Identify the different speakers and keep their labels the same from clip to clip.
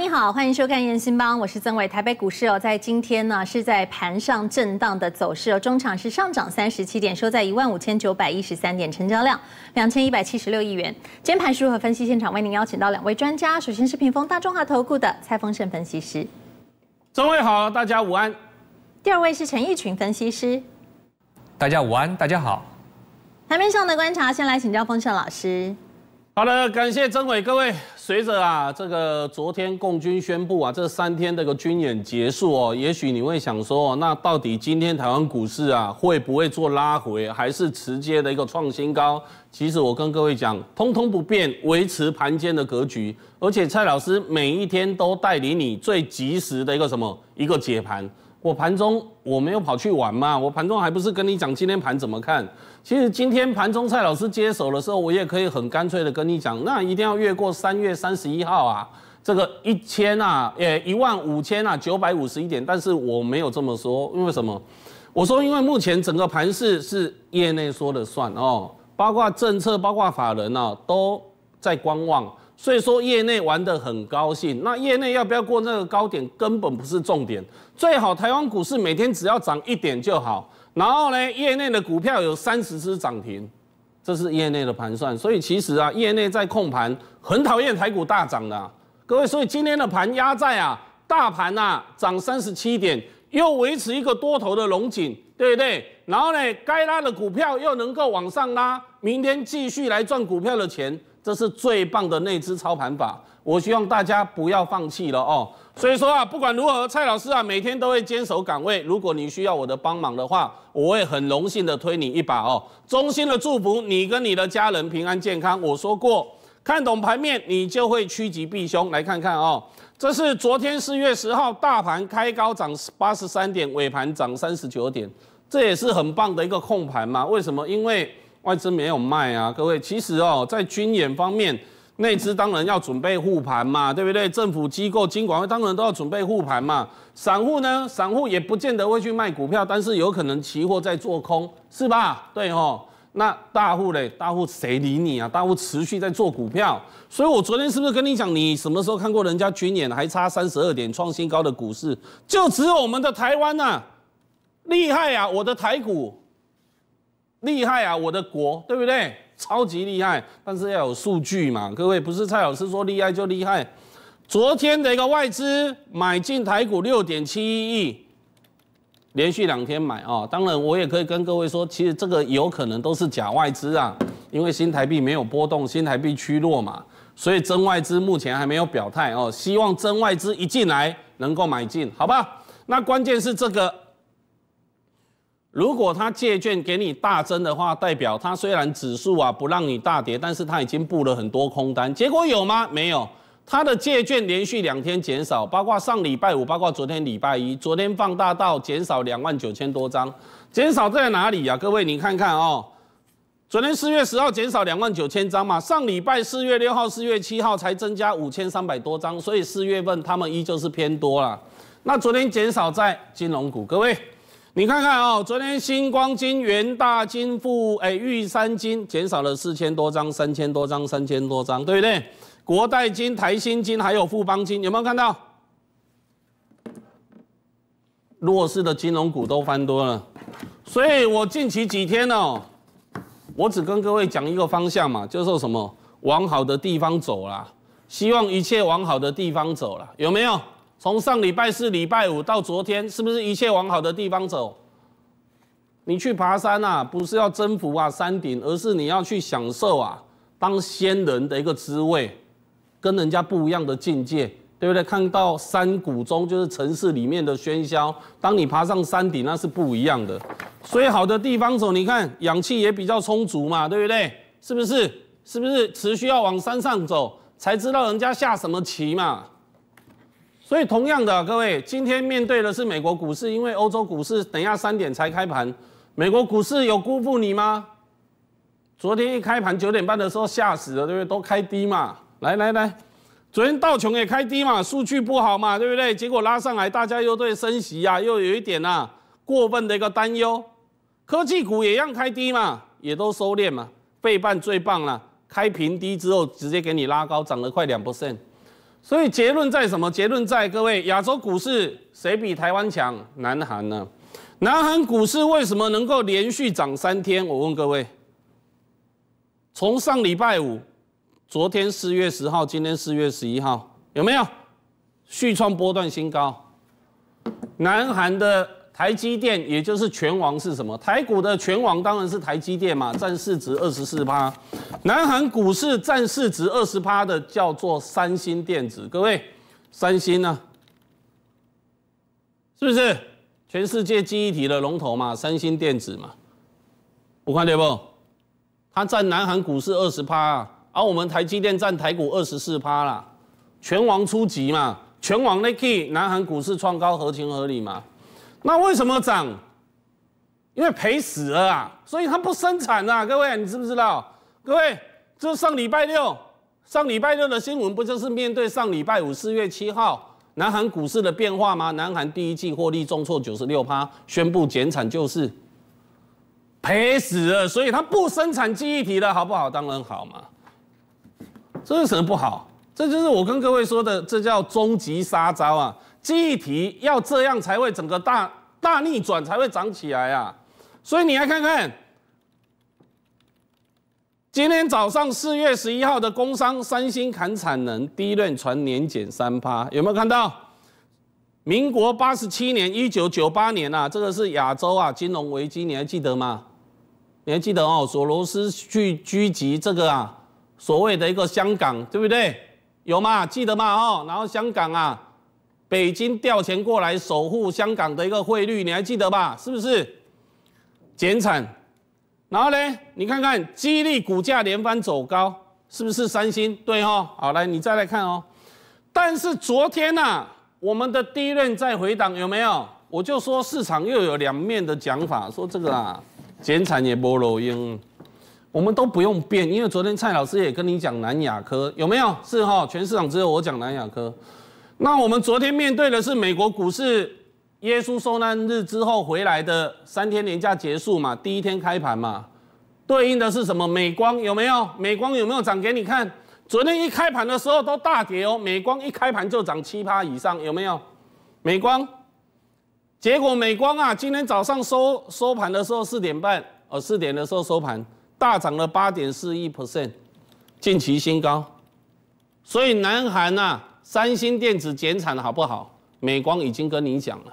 Speaker 1: 你好，欢迎收看《燕新邦》，我是曾伟。台北股市哦，在今天呢，是在盘上震荡的走势哦，中场是上涨三十七点，收在一万五千九百一十三点，成交量两千一百七十六亿元。尖盘是如何分析？现场为您邀请到两位专家，首先是屏风大中华投顾的蔡丰盛分析师，曾伟好，大家午安。第二位是陈义群分析师，
Speaker 2: 大家午安，大家好。
Speaker 1: 台面上的观察，先来请教丰盛老师。好了，感谢曾
Speaker 2: 伟各位。随着啊，这个昨天共军宣布啊，这三天这个军演结束哦，也许你会想说，那到底今天台湾股市啊会不会做拉回，还是直接的一个创新高？其实我跟各位讲，通通不变，维持盘间的格局。而且蔡老师每一天都带领你最及时的一个什么一个解盘。我盘中我没有跑去玩嘛，我盘中还不是跟你讲今天盘怎么看？其实今天盘中蔡老师接手的时候，我也可以很干脆的跟你讲，那一定要越过三月三十一号啊，这个一千啊，诶一万五千啊九百五十一点，但是我没有这么说，因为什么？我说因为目前整个盘市是业内说了算哦，包括政策，包括法人啊，都在观望。所以说，业内玩得很高兴。那业内要不要过那个高点，根本不是重点。最好台湾股市每天只要涨一点就好。然后呢，业内的股票有三十只涨停，这是业内的盘算。所以其实啊，业内在控盘，很讨厌台股大涨的。各位，所以今天的盘压在啊，大盘啊涨三十七点，又维持一个多头的龙井，对不对？然后呢，该拉的股票又能够往上拉，明天继续来赚股票的钱。这是最棒的内资操盘法，我希望大家不要放弃了哦。所以说啊，不管如何，蔡老师啊，每天都会坚守岗位。如果你需要我的帮忙的话，我会很荣幸的推你一把哦。衷心的祝福你跟你的家人平安健康。我说过，看懂盘面，你就会趋吉避凶。来看看哦，这是昨天四月十号大盘开高涨八十三点，尾盘涨三十九点，这也是很棒的一个控盘嘛？为什么？因为。外资没有卖啊，各位，其实哦，在军演方面，内资当然要准备护盘嘛，对不对？政府机构、金管会当然都要准备护盘嘛。散户呢，散户也不见得会去卖股票，但是有可能期货在做空，是吧？对哦。那大户嘞，大户谁理你啊？大户持续在做股票，所以我昨天是不是跟你讲，你什么时候看过人家军演还差三十二点创新高的股市？就只有我们的台湾呐，厉害啊，我的台股。厉害啊，我的国，对不对？超级厉害，但是要有数据嘛。各位不是蔡老师说厉害就厉害。昨天的一个外资买进台股六点七一亿，连续两天买啊。当然，我也可以跟各位说，其实这个有可能都是假外资啊，因为新台币没有波动，新台币趋弱嘛，所以真外资目前还没有表态哦。希望真外资一进来能够买进，好吧？那关键是这个。如果他借券给你大增的话，代表他虽然指数啊不让你大跌，但是他已经布了很多空单。结果有吗？没有。他的借券连续两天减少，包括上礼拜五，包括昨天礼拜一，昨天放大到减少两万九千多张，减少在哪里啊？各位你看看哦，昨天四月十号减少两万九千张嘛，上礼拜四月六号、四月七号才增加五千三百多张，所以四月份他们依旧是偏多了。那昨天减少在金融股，各位。你看看哦，昨天星光金、元大金、富哎、玉山金减少了四千多张、三千多张、三千多张，对不对？国代金、台新金还有富邦金有没有看到？弱势的金融股都翻多了，所以我近期几天哦，我只跟各位讲一个方向嘛，就是什么往好的地方走啦，希望一切往好的地方走了，有没有？从上礼拜四、礼拜五到昨天，是不是一切往好的地方走？你去爬山啊，不是要征服啊山顶，而是你要去享受啊当仙人的一个滋味，跟人家不一样的境界，对不对？看到山谷中就是城市里面的喧嚣，当你爬上山顶，那是不一样的。所以好的地方走，你看氧气也比较充足嘛，对不对？是不是？是不是持续要往山上走，才知道人家下什么棋嘛？所以，同样的，各位，今天面对的是美国股市，因为欧洲股市等一下三点才开盘。美国股市有辜负你吗？昨天一开盘九点半的时候，吓死了，对不对？都开低嘛。来来来，昨天道琼也开低嘛，数据不好嘛，对不对？结果拉上来，大家又对升息呀，又有一点啊过分的一个担忧。科技股也一样开低嘛，也都收敛嘛。倍半最棒了，开平低之后直接给你拉高，涨了快两 percent。所以结论在什么？结论在各位亚洲股市谁比台湾强？南韩呢？南韩股市为什么能够连续涨三天？我问各位，从上礼拜五，昨天四月十号，今天四月十一号，有没有续创波段新高？南韩的。台积电，也就是全王是什么？台股的全王当然是台积电嘛，占市值二十四趴。南韩股市占市值二十趴的叫做三星电子，各位，三星呢？是不是全世界记忆体的龙头嘛？三星电子嘛，五看对不？它占南韩股市二十趴，而我们台积电占台股二十四趴啦，全王出击嘛，全王 i k e 南韩股市创高，合情合理嘛？那为什么涨？因为赔死了啊，所以它不生产啊。各位，你知不知道？各位，这上礼拜六，上礼拜六的新闻不就是面对上礼拜五四月七号南韩股市的变化吗？南韩第一季获利重挫九十六趴，宣布减产就是赔死了，所以它不生产记忆体了，好不好？当然好嘛，这是什么不好？这就是我跟各位说的，这叫终极杀招啊！记忆体要这样才会整个大大逆转才会涨起来啊！所以你来看看，今天早上四月十一号的工商三星砍产能，第一轮传年减三趴，有没有看到？民国八十七年一九九八年啊，这个是亚洲啊金融危机，你还记得吗？你还记得哦？索罗斯去狙击这个啊，所谓的一个香港，对不对？有吗？记得吗？哦，然后香港啊。北京调钱过来守护香港的一个汇率，你还记得吧？是不是？减产，然后呢？你看看，激励股价连番走高，是不是？三星，对哦。好，来，你再来看哦。但是昨天呐，我们的第一任在回档有没有？我就说市场又有两面的讲法，说这个啊，减产也不如英，我们都不用变，因为昨天蔡老师也跟你讲南亚科有没有？是哈，全市场只有我讲南亚科。那我们昨天面对的是美国股市耶稣受难日之后回来的三天年假结束嘛？第一天开盘嘛，对应的是什么？美光有没有？美光有没有涨？给你看，昨天一开盘的时候都大跌哦。美光一开盘就涨七趴以上，有没有？美光，结果美光啊，今天早上收收盘的时候四点半，呃四点的时候收盘大涨了八点四一 percent，近期新高。所以南韩呐。三星电子减产好不好？美光已经跟你讲了，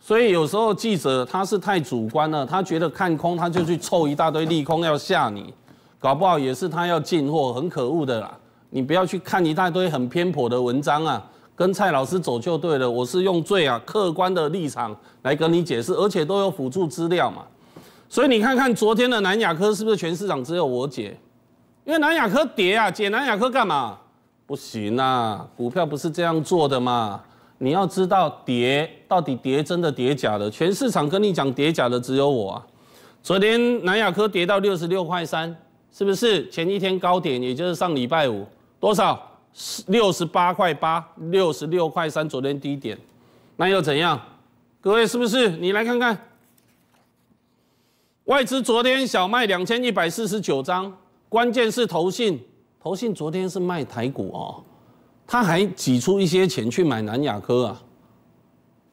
Speaker 2: 所以有时候记者他是太主观了，他觉得看空，他就去凑一大堆利空要吓你，搞不好也是他要进货，很可恶的啦。你不要去看一大堆很偏颇的文章啊，跟蔡老师走就对了。我是用最啊客观的立场来跟你解释，而且都有辅助资料嘛。所以你看看昨天的南亚科是不是全市场只有我解？因为南亚科跌啊，解南亚科干嘛？不行啊，股票不是这样做的嘛？你要知道跌到底跌真的跌假的，全市场跟你讲跌假的只有我啊。昨天南亚科跌到六十六块三，是不是？前一天高点也就是上礼拜五多少？六十八块八，六十六块三。昨天低点，那又怎样？各位是不是？你来看看，外资昨天小卖两千一百四十九张，关键是投信。投信昨天是卖台股哦，他还挤出一些钱去买南亚科啊，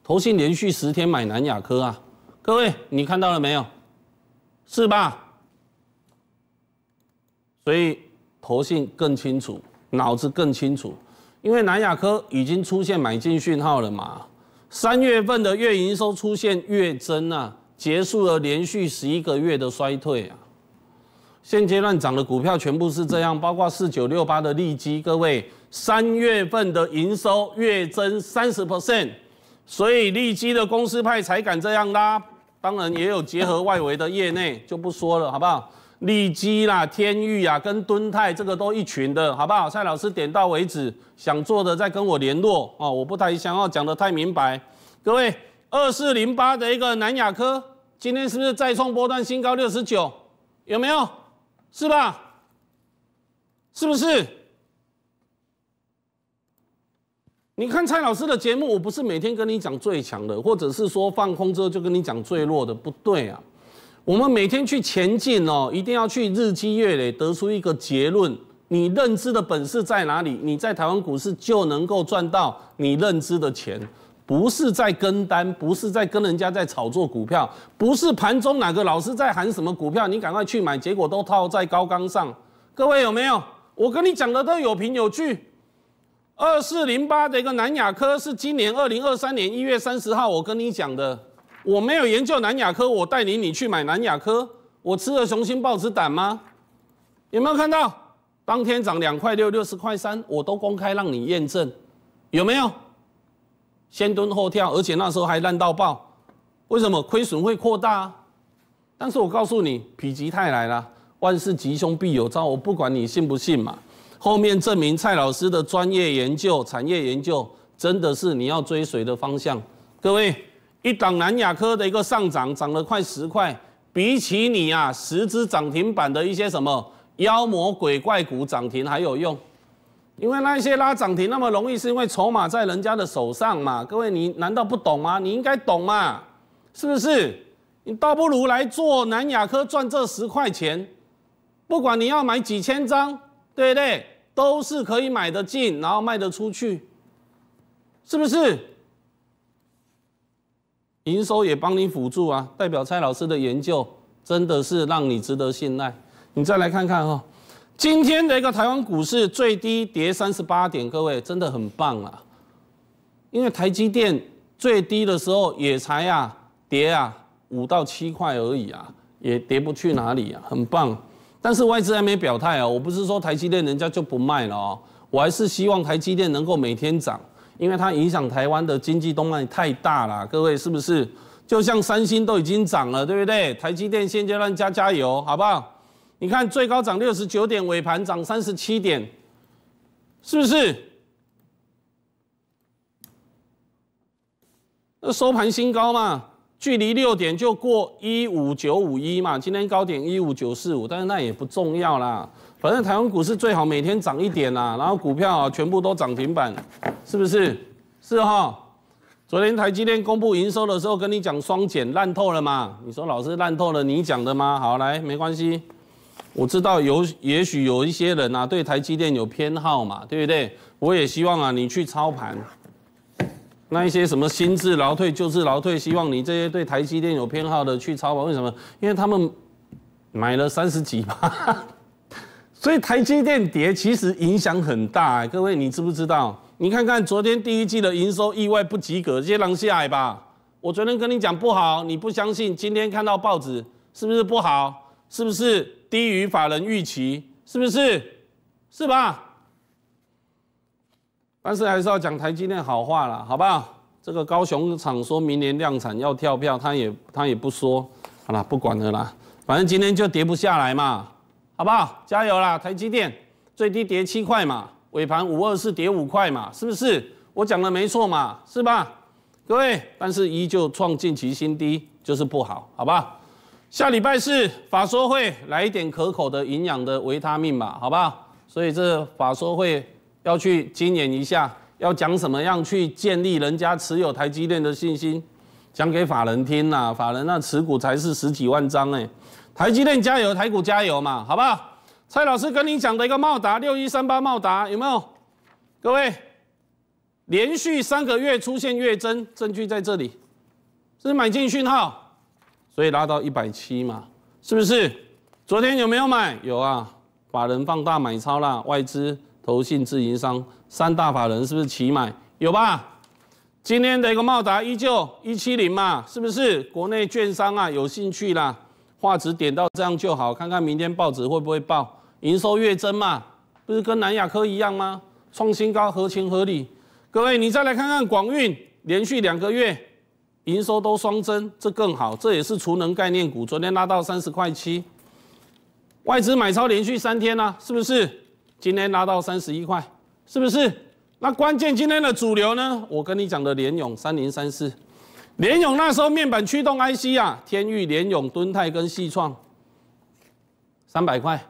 Speaker 2: 投信连续十天买南亚科啊，各位你看到了没有？是吧？所以投信更清楚，脑子更清楚，因为南亚科已经出现买进讯号了嘛，三月份的月营收出现月增啊，结束了连续十一个月的衰退啊。现阶段涨的股票全部是这样，包括四九六八的利基，各位三月份的营收月增三十 percent，所以利基的公司派才敢这样啦。当然也有结合外围的业内，就不说了，好不好？利基啦、天域啊、跟敦泰，这个都一群的，好不好？蔡老师点到为止，想做的再跟我联络啊，我不太想要讲得太明白。各位二四零八的一个南亚科，今天是不是再创波段新高六十九？有没有？是吧？是不是？你看蔡老师的节目，我不是每天跟你讲最强的，或者是说放空之后就跟你讲最弱的，不对啊。我们每天去前进哦，一定要去日积月累，得出一个结论。你认知的本事在哪里？你在台湾股市就能够赚到你认知的钱。不是在跟单，不是在跟人家在炒作股票，不是盘中哪个老师在喊什么股票，你赶快去买，结果都套在高杠上。各位有没有？我跟你讲的都有凭有据。二四零八的一个南亚科是今年二零二三年一月三十号我跟你讲的，我没有研究南亚科，我带领你去买南亚科，我吃了雄心豹子胆吗？有没有看到当天涨两块六，六十块三，我都公开让你验证，有没有？先蹲后跳，而且那时候还烂到爆。为什么亏损会扩大？但是我告诉你，否极泰来了，万事吉凶必有招。我不管你信不信嘛，后面证明蔡老师的专业研究、产业研究真的是你要追随的方向。各位，一档南亚科的一个上涨，涨了快十块，比起你啊十只涨停板的一些什么妖魔鬼怪股涨停还有用。因为那一些拉涨停那么容易，是因为筹码在人家的手上嘛？各位，你难道不懂吗？你应该懂嘛？是不是？你倒不如来做南亚科赚这十块钱，不管你要买几千张，对不对？都是可以买得进，然后卖得出去，是不是？营收也帮你辅助啊，代表蔡老师的研究真的是让你值得信赖。你再来看看哈。今天的一个台湾股市最低跌三十八点，各位真的很棒啊！因为台积电最低的时候也才啊跌啊五到七块而已啊，也跌不去哪里啊，很棒。但是外资还没表态啊，我不是说台积电人家就不卖了哦，我还是希望台积电能够每天涨，因为它影响台湾的经济动脉太大了，各位是不是？就像三星都已经涨了，对不对？台积电现阶段加加油，好不好？你看，最高涨六十九点，尾盘涨三十七点，是不是？那收盘新高嘛，距离六点就过一五九五一嘛。今天高点一五九四五，但是那也不重要啦。反正台湾股市最好每天涨一点啦，然后股票全部都涨停板，是不是？是哈。昨天台积电公布营收的时候，跟你讲双减烂透了嘛？你说老师烂透了，你讲的吗？好，来，没关系。我知道有，也许有一些人啊，对台积电有偏好嘛，对不对？我也希望啊，你去操盘那一些什么新智劳退、旧制劳退，希望你这些对台积电有偏好的去操盘。为什么？因为他们买了三十几吧，所以台积电跌其实影响很大。各位，你知不知道？你看看昨天第一季的营收意外不及格，接狼下来吧。我昨天跟你讲不好，你不相信，今天看到报纸是不是不好？是不是？低于法人预期，是不是？是吧？但是还是要讲台积电好话了，好不好？这个高雄厂说明年量产要跳票，他也他也不说，好了，不管了啦。反正今天就跌不下来嘛，好不好？加油啦，台积电最低跌七块嘛，尾盘五二四跌五块嘛，是不是？我讲的没错嘛，是吧？各位，但是依旧创近期新低，就是不好，好吧？下礼拜四法说会，来一点可口的、营养的维他命吧，好不好？所以这法说会要去精研一下，要讲什么样去建立人家持有台积电的信心，讲给法人听呐。法人那持股才是十几万张哎，台积电加油，台股加油嘛，好不好？蔡老师跟你讲的一个茂达六一三八茂达有没有？各位，连续三个月出现月增，证据在这里，是买进讯号。所以拉到一百七嘛，是不是？昨天有没有买？有啊，法人放大买超啦，外资、投信、自营商三大法人是不是齐买？有吧？今天的一个茂达依旧一七零嘛，是不是？国内券商啊有兴趣啦，画指点到这样就好，看看明天报纸会不会报营收跃增嘛？不是跟南亚科一样吗？创新高合情合理。各位，你再来看看广运，连续两个月。营收都双增，这更好，这也是储能概念股，昨天拉到三十块七，外资买超连续三天了，是不是？今天拉到三十一块，是不是？那关键今天的主流呢？我跟你讲的联勇三零三四，联勇那时候面板驱动 IC 啊，天域联勇、敦泰跟矽创三百块，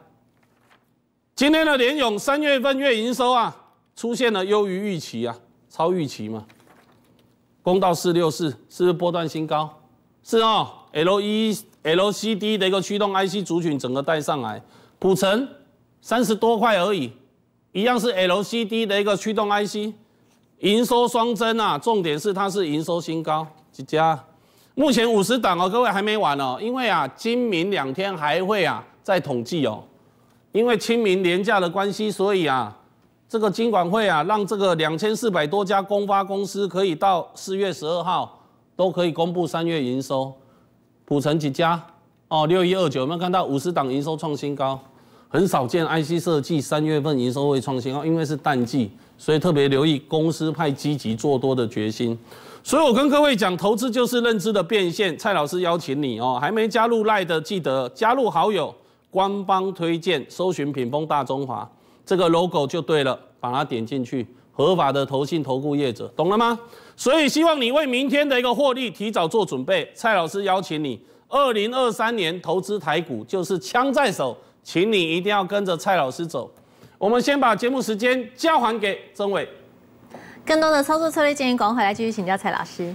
Speaker 2: 今天的联勇三月份月营收啊，出现了优于预期啊，超预期嘛。攻到四六四，是不是波段新高？是哦，L 一 L C D 的一个驱动 I C 族群整个带上来，普成三十多块而已，一样是 L C D 的一个驱动 I C，营收双增啊，重点是它是营收新高，几家？目前五十档哦，各位还没完哦，因为啊，今明两天还会啊，再统计哦，因为清明廉假的关系，所以啊。这个金管会啊，让这个两千四百多家公发公司可以到四月十二号，都可以公布三月营收，普成几家哦，六一二九有没有看到五十档营收创新高，很少见 IC 设计三月份营收会创新高，因为是淡季，所以特别留意公司派积极做多的决心。所以我跟各位讲，投资就是认知的变现。蔡老师邀请你哦，还没加入赖的记得加入好友，官方推荐，搜寻品峰大中华。这个 logo 就对了，把它点进去，合法的投信投顾业者，懂了吗？所以希望你为明天的一个获利提早做准备。蔡老师邀请你，二零二三年投资台股就是枪在手，请你一定要跟着蔡老师走。我们先把节目时间交还给曾伟，
Speaker 1: 更多的操作策略建议，赶快来继续请教蔡老师。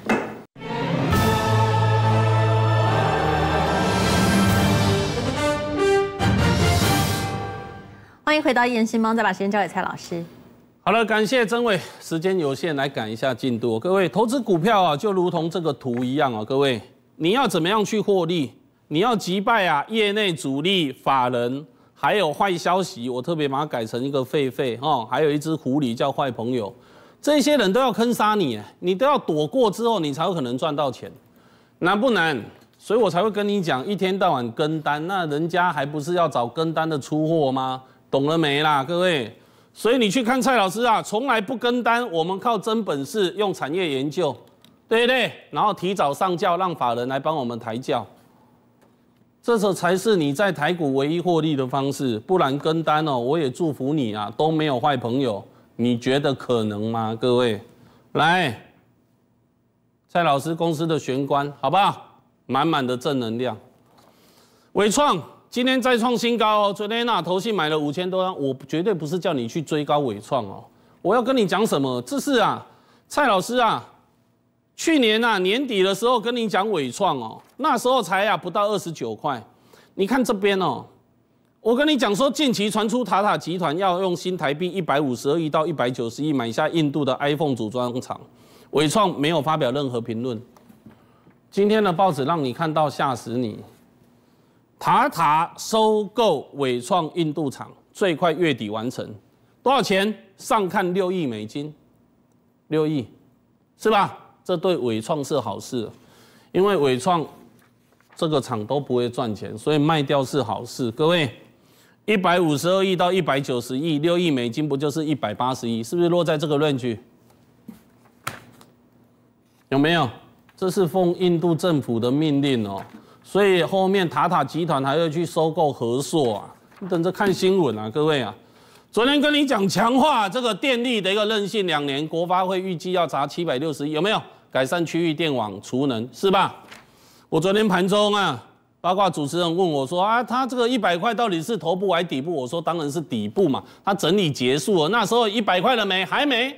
Speaker 1: 欢迎回到《一人星》，邦》，再把时间交给蔡老师。
Speaker 2: 好了，感谢曾伟，时间有限，来赶一下进度。各位投资股票啊，就如同这个图一样啊，各位，你要怎么样去获利？你要击败啊，业内主力、法人，还有坏消息。我特别把它改成一个狒狒哦，还有一只狐狸叫坏朋友，这些人都要坑杀你，你都要躲过之后，你才有可能赚到钱，难不难？所以我才会跟你讲，一天到晚跟单，那人家还不是要找跟单的出货吗？懂了没啦，各位？所以你去看蔡老师啊，从来不跟单，我们靠真本事，用产业研究，对不对？然后提早上轿，让法人来帮我们抬轿，这时候才是你在台股唯一获利的方式。不然跟单哦，我也祝福你啊，都没有坏朋友，你觉得可能吗？各位，来，蔡老师公司的玄关，好不好？满满的正能量，伟创。今天再创新高哦！昨天哪头信买了五千多张，我绝对不是叫你去追高伟创哦。我要跟你讲什么？这是啊，蔡老师啊，去年啊年底的时候跟你讲伟创哦，那时候才啊不到二十九块。你看这边哦，我跟你讲说，近期传出塔塔集团要用新台币一百五十二亿到一百九十亿买下印度的 iPhone 组装厂，伟创没有发表任何评论。今天的报纸让你看到吓死你。塔塔收购伟创印度厂最快月底完成，多少钱？上看六亿美金，六亿，是吧？这对伟创是好事，因为伟创这个厂都不会赚钱，所以卖掉是好事。各位，一百五十二亿到一百九十亿，六亿美金不就是一百八十亿？是不是落在这个论据？有没有？这是奉印度政府的命令哦。所以后面塔塔集团还要去收购和硕啊，你等着看新闻啊，各位啊。昨天跟你讲强化这个电力的一个韧性，两年国发会预计要砸七百六十亿，有没有改善区域电网储能？是吧？我昨天盘中啊，包括主持人问我说啊，他这个一百块到底是头部还底部？我说当然是底部嘛，他整理结束了，那时候一百块了没？还没。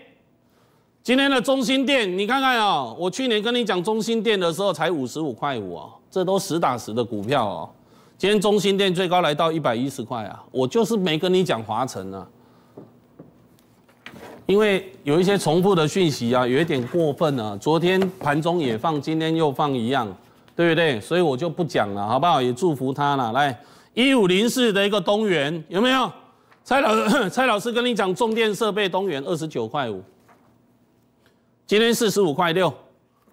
Speaker 2: 今天的中心店，你看看哦，我去年跟你讲中心店的时候才五十五块五哦。这都实打实的股票哦，今天中心店最高来到一百一十块啊，我就是没跟你讲华晨啊，因为有一些重复的讯息啊，有一点过分啊。昨天盘中也放，今天又放一样，对不对？所以我就不讲了，好不好？也祝福他了。来，一五零四的一个东元有没有？蔡老 蔡老师跟你讲，重电设备东元二十九块五，今天四十五块六。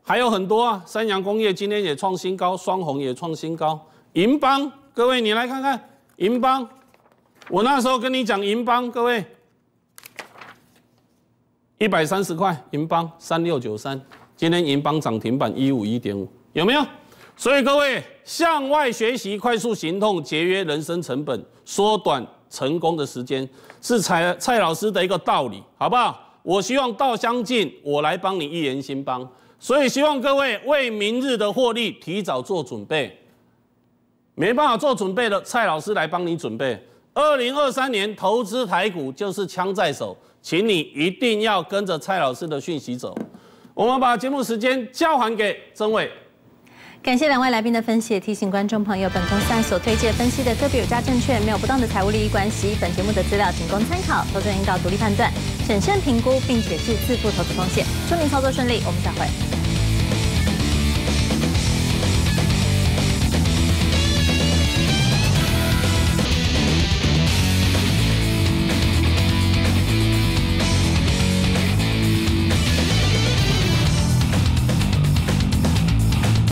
Speaker 2: 还有很多啊，三洋工业今天也创新高，双红也创新高，银邦，各位你来看看银邦，我那时候跟你讲银邦，各位一百三十块银邦三六九三，今天银邦涨停板一五一点五有没有？所以各位向外学习，快速行动，节约人生成本，缩短成功的时间，是蔡蔡老师的一个道理，好不好？我希望道相近，我来帮你一言兴邦。所以希望各位为明日的获利提早做准备。没办法做准备的，蔡老师来帮你准备。二零二三年投资台股就是枪在手，请你一定要跟着蔡老师的讯息走。我们把节目时间交还给曾伟。
Speaker 1: 感谢两位来宾的分析，提醒观众朋友，本公司所推荐分析的个别有价证券，没有不当的财务利益关系。本节目的资料仅供参考，投资人应独立判断。审慎评估，并且是自负投资风险。祝您操作顺利，我们再会。